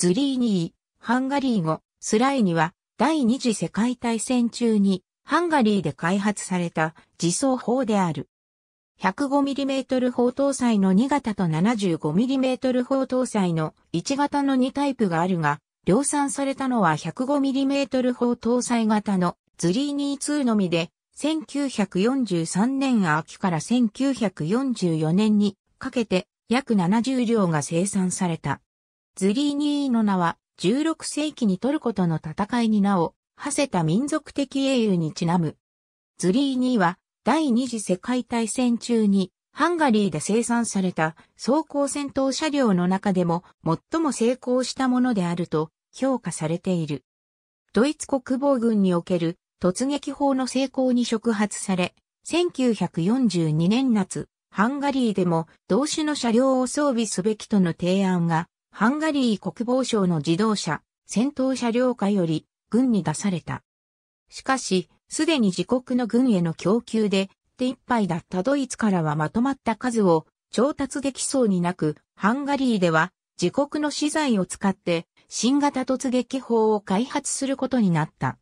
ズリーニー、ハンガリー語、スライニは、第二次世界大戦中に、ハンガリーで開発された自走砲である。105mm 砲搭載の2型と 75mm 砲搭載の1型の2タイプがあるが、量産されたのは 105mm 砲搭載型のズリーニー2のみで、1943年秋から1944年にかけて約70両が生産された。ズリーニーの名は、16世紀にトルコとの戦いに名を、馳せた民族的英雄にちなむ。ズリーニーは、第二次世界大戦中に、ハンガリーで生産された装甲戦闘車両の中でも最も成功したものであると評価されている。ドイツ国防軍における突撃砲の成功に触発され、1942年夏、ハンガリーでも同種の車両を装備すべきとの提案がハンガリー国防省の自動車、戦闘車両下より軍に出された。しかし、すでに自国の軍への供給で手一杯だったドイツからはまとまった数を調達できそうになく、ハンガリーでは自国の資材を使って新型突撃砲を開発することになった。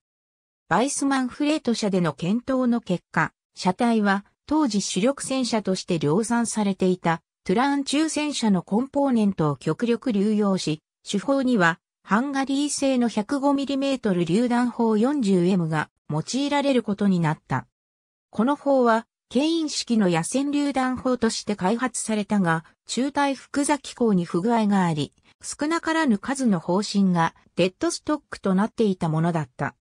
バイスマンフレート社での検討の結果、車体は当時主力戦車として量産されていたトゥラン中戦車のコンポーネントを極力流用し、手法にはハンガリー製の 105mm 榴弾砲 40M が用いられることになった。この砲は、牽引式の野戦榴弾砲として開発されたが、中隊複座機構に不具合があり、少なからぬ数の方針がデッドストックとなっていたものだった。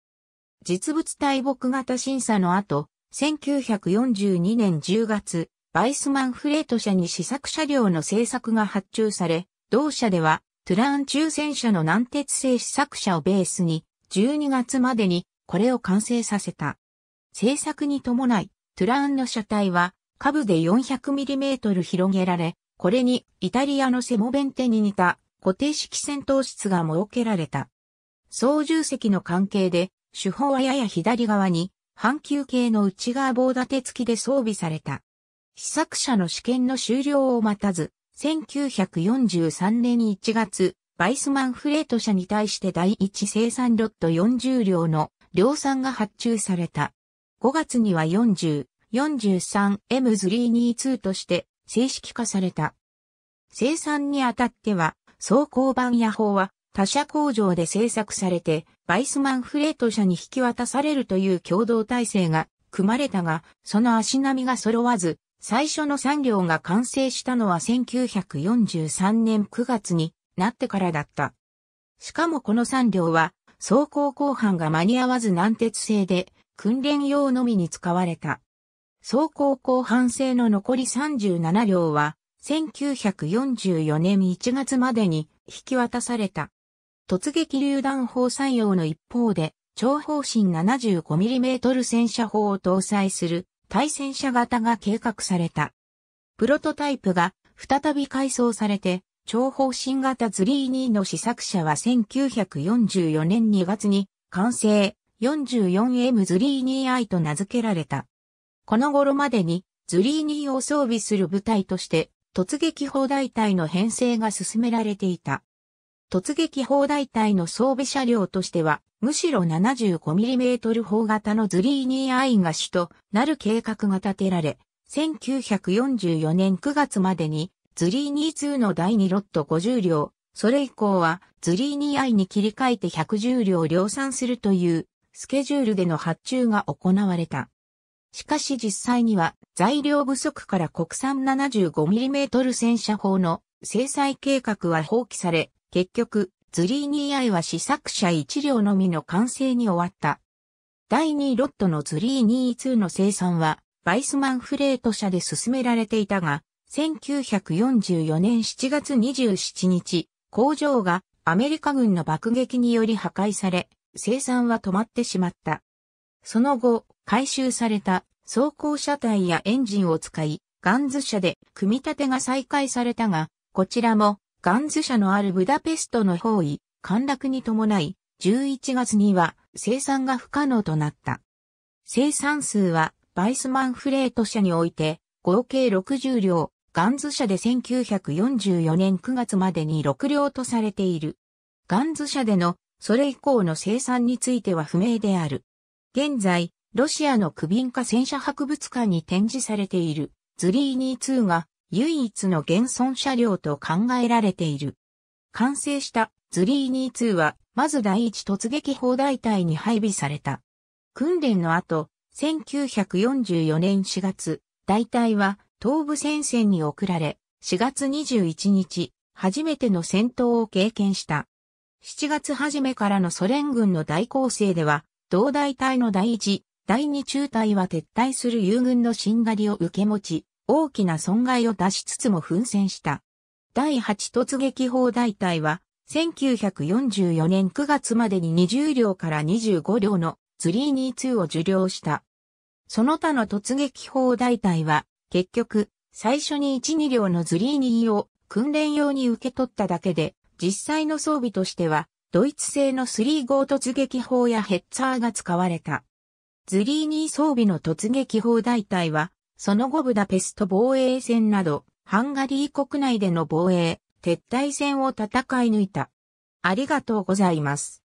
実物大木型審査の後、1942年10月、バイスマンフレート社に試作車両の製作が発注され、同社では、トゥラーン抽選車の南鉄製試作車をベースに、12月までにこれを完成させた。製作に伴い、トゥラーンの車体は、下部で 400mm 広げられ、これにイタリアのセモベンテに似た固定式戦闘室が設けられた。操縦席の関係で、手法はやや左側に、半球形の内側棒立て付きで装備された。試作車の試験の終了を待たず、1943年1月、バイスマンフレート社に対して第一生産ロット40両の量産が発注された。5月には40、43M322 として正式化された。生産にあたっては、装甲版や砲は他社工場で製作されて、バイスマンフレート社に引き渡されるという共同体制が組まれたが、その足並みが揃わず、最初の3両が完成したのは1943年9月になってからだった。しかもこの3両は、走行後半が間に合わず軟鉄製で、訓練用のみに使われた。走行後半製の残り37両は、1944年1月までに引き渡された。突撃榴弾砲採用の一方で、長方針 75mm 戦車砲を搭載する対戦車型が計画された。プロトタイプが再び改装されて、長方新型ズリーニーの試作車は1944年2月に完成 44M ズリーニー I と名付けられた。この頃までにズリーニーを装備する部隊として突撃砲大隊の編成が進められていた。突撃砲台隊の装備車両としては、むしろ 75mm 砲型のズリーニーアインが主となる計画が立てられ、1944年9月までに、ズリーニー2の第2ロット50両、それ以降はズリーニーアイに切り替えて110両量産するというスケジュールでの発注が行われた。しかし実際には材料不足から国産 75mm 戦車砲の制裁計画は放棄され、結局、ズリーニーアイは試作車1両のみの完成に終わった。第2ロットのズリーニー2の生産は、バイスマンフレート社で進められていたが、1944年7月27日、工場がアメリカ軍の爆撃により破壊され、生産は止まってしまった。その後、回収された装甲車体やエンジンを使い、ガンズ車で組み立てが再開されたが、こちらもガンズ社のあるブダペストの包囲、陥落に伴い、11月には生産が不可能となった。生産数はバイスマンフレート社において合計60両、ガンズ社で1944年9月までに6両とされている。ガンズ社でのそれ以降の生産については不明である。現在、ロシアの区ン化戦車博物館に展示されているズリーニー2が唯一の現存車両と考えられている。完成したズリーニー2は、まず第一突撃砲台隊に配備された。訓練の後、1944年4月、大隊は東部戦線に送られ、4月21日、初めての戦闘を経験した。7月初めからのソ連軍の大攻勢では、同大隊の第一、第二中隊は撤退する友軍の侵狩りを受け持ち、大きな損害を出しつつも奮戦した。第8突撃砲大隊は、1944年9月までに20両から25両のツリーニー2を受領した。その他の突撃砲大隊は、結局、最初に1、2両のズリーニーを訓練用に受け取っただけで、実際の装備としては、ドイツ製の3号突撃砲やヘッツァーが使われた。ズリーニー装備の突撃砲大隊は、その後ブダペスト防衛戦など、ハンガリー国内での防衛、撤退戦を戦い抜いた。ありがとうございます。